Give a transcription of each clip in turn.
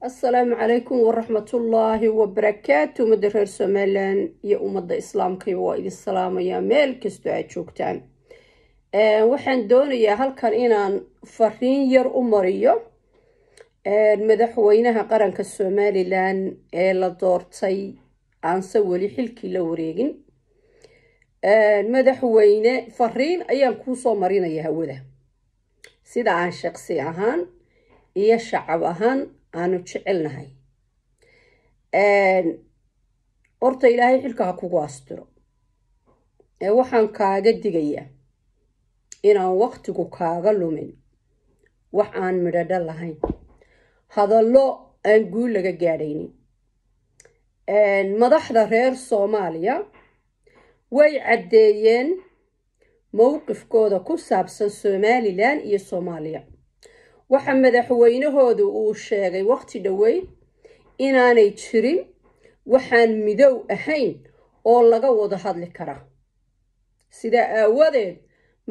assalaamu calaykum waraxmatullaahi wabarakaatu ummadda reer somalilan iyo ummada islaamkaiba waa idin salaamayaa meel kastoo aad joogtaan waxaan doonayaa halkan inaan fariin yar u mariyo madaxweynaha qaranka somalilan ee la doortay aanse weli xilkii la wareegin madaxweyne fariin ayaan kuusoo marinaya hawada sida aan shaqsi ahaan iyo shacab ahaan aanu jecelnahay horta ilaahay xilka ha kugu astiro ee waxaan kaaga digaya inaan waqtigu kaaga lumin wax aan midhadha lahayn hadallo aan guul laga gaadhaynin madaxda reer soomaaliya way caddeeyeen mowqifkooda ku saabsan somalilan iyo soomaaliya waxa madaxweynahoodu uu sheegay wakhti dhoweyn inaanay jirin waxaan midow ahayn oo laga wada hadli kara sidaa aawadeed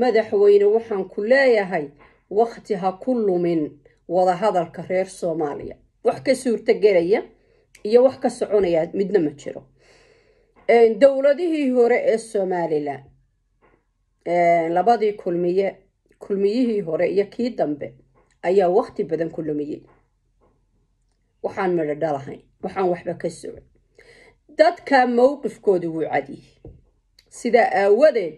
madaxweyne waxaan ku leeyahay wakhti ha ku lumin wadahadalka reer soomaaliya wax ka gelaya iyo wax ka soconaya midna ma jiro dowladihii hore ee somalilan labadii kulmiye kulmiyihii hore iyo kii dambe ayaa waqti badan ku lumiyey waxaan midho dhalahayn waxaan waxba ka socon dadka mowqifkooda wuu cadiyey sidaa aawadeed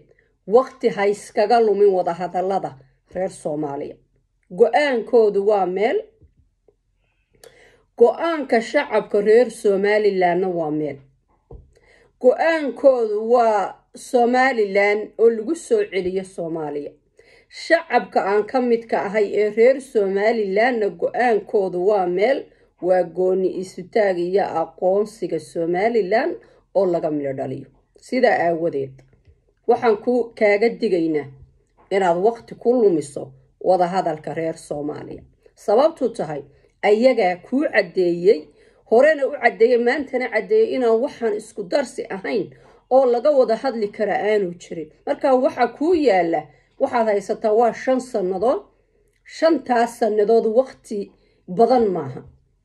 waqti hayskaga lumin wadahadalada reer soomaaliya go-aankoodu waa meel go-aanka shacabka reer somalilanna waa meel go-aankoodu waa somalilan oo lagu soo celiyo soomaaliya shacabka aan ka midka ahay ee reer somalilanna go-aankoodu waa meel waa gooni iyo aqoonsiga somalilan oo laga midho dhaliyo sidaa aawadeed waxaan ku kaaga digaynaa inaad waqti ku lumiso wadahadalka reer soomaaliya sababtu tahay ayagaa kuu caddeeyey horena u caddeeyey maantana caddeeyey inaan waxaan isku darsi ahayn oo laga wada hadli kara aanu jirin markaa waxaa kuu yaalla waxaad haysataa waa shan sannadood shantaas sannadood waqti badan maaha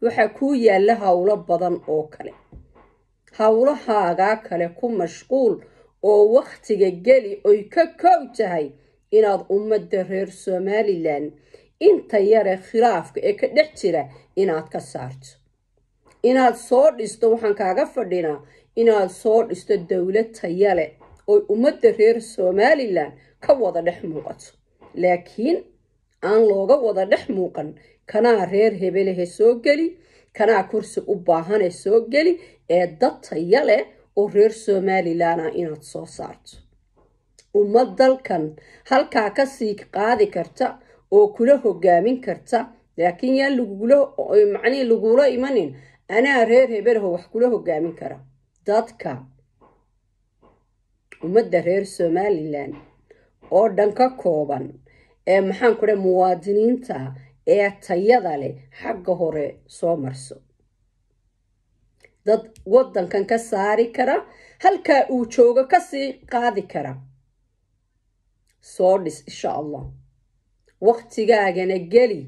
waxaa kuu yaalla howlo badan oo kale howlahaagaa kale ku mashquul oo waqtiga geli oy ka kow tahay inaad ummadda reer somalilan inta yare khilaafka ee ka dhex jira inaad ka saarto inaad soo dhisto waxaan kaaga fadhinaa inaad soo dhisto dowlad tayale oy ummadda reer somalilan ka wada dhex muuqato laakiin aan looga wada dhex muuqan kanaa reer hebelehe soo geli kanaa kursi u baahane soo geli ee dad taya leh oo reer somalilanah inaad soo saarto ummad dalkan halkaa ka sii qaadi karta oo kula hogaamin karta laakiin yaan lagula imanin anaa reer hebeleho wax kula hogaamin kara dadka ummadda reer somalilan oo dhan ka kooban ee maxaan ku muwaadiniinta ee tayada leh xagga hore soo marso dad waddankan ka saari kara halkaa uu joogo kasii qaadi kara soo dhis insha allah waqtigaagana geli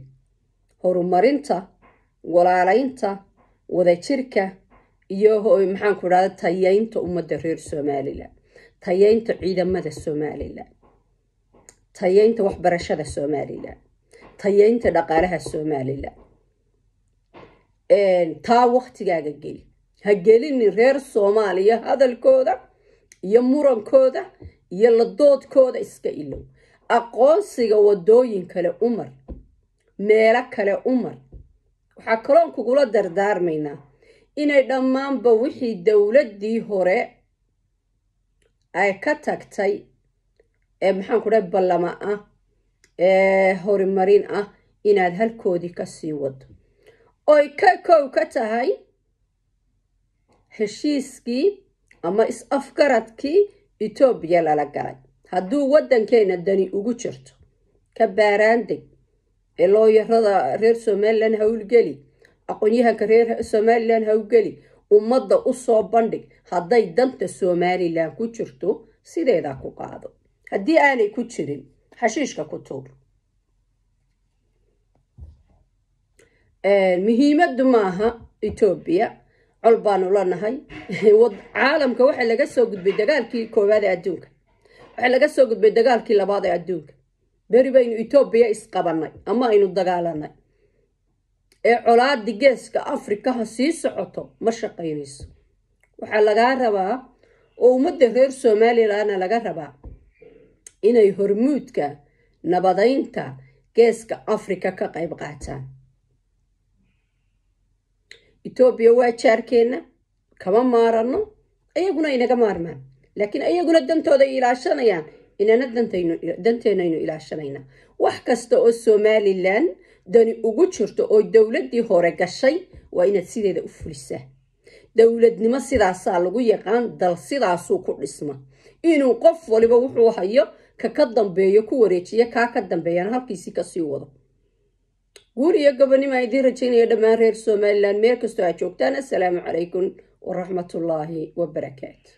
horumarinta walaalaynta wadajirka iyo maxaanku dhahda tayeynta ummadda reer somalilan tayeynta ciidamada somalilan tayeynta waxbarashada somalilan tayeynta dhaqaalaha somalilan taa waktigaaga geli ha gelini reer soomaaliya hadalkooda iyo murankooda iyo ladoodkooda iska ilow aqoonsiga wadooyin kale umar meelo kale umar waxaa kaloon kugula dardaarmaynaa inay dhammaanba wixii dowladdii hore ay ka tagtay ee maxaan ku dhaha ballama ah ee horumarin ah inaad halkoodii ka sii wado oy ka kow ka tahay heshiiskii ama is-afgaradkii etoobiya lala galay hadduu waddankeena dani ugu jirto ka baaraandeg ee looyarada reer somalilan hawlgeli aqoon-yahanka reer somalilan hawlgeli ummadda u soo bandhig hadday danta somalilan ku jirto sideedaa ku qaado haddii aanay ku jirin xashiishka ku tuur muhiimaddu maaha etoobiya col baanu la nahay caalamka waxaa laga soo gudbay dagaalkii koowaad ee adduunka waxaa laga soo gudbay dagaalkii labaad ee adduunka beri baynu etoobiya isqabannay ama aynu dagaalanay ee colaada geeska afrikaha sii socoto ma shaqaynayso waxaa lagaa rabaa oo ummadda reer somalilanna laga rabaa inay hormuudka nabadaynta geeska afrika ka qayb qaataan etoobiya waa jaarkeenna kama maaranno ayaguna inaga maarmaan laakiin ayaguna dantooday ilaashanayaan inana danteenaynu aynu ilaashanayna wax kasta oo somalilan dani ugu jirto oo dowladdii hore gashay waa inaad sideeda u fulisaa dowladnimo sidaasaa lagu yaqaan dal sidaasuu ku dhisma inuu qof waliba wuxuu hayo ka ka dambeeyo ku wareejiya kaa ka dambeeyana halkiisii kasii wado guur iyo gobonimo aan idiin rajaynaya dhammaan reer somalilan meel kastoo aad joogtaan assalaamu calaykum waraxmatullaahi wabarakaatu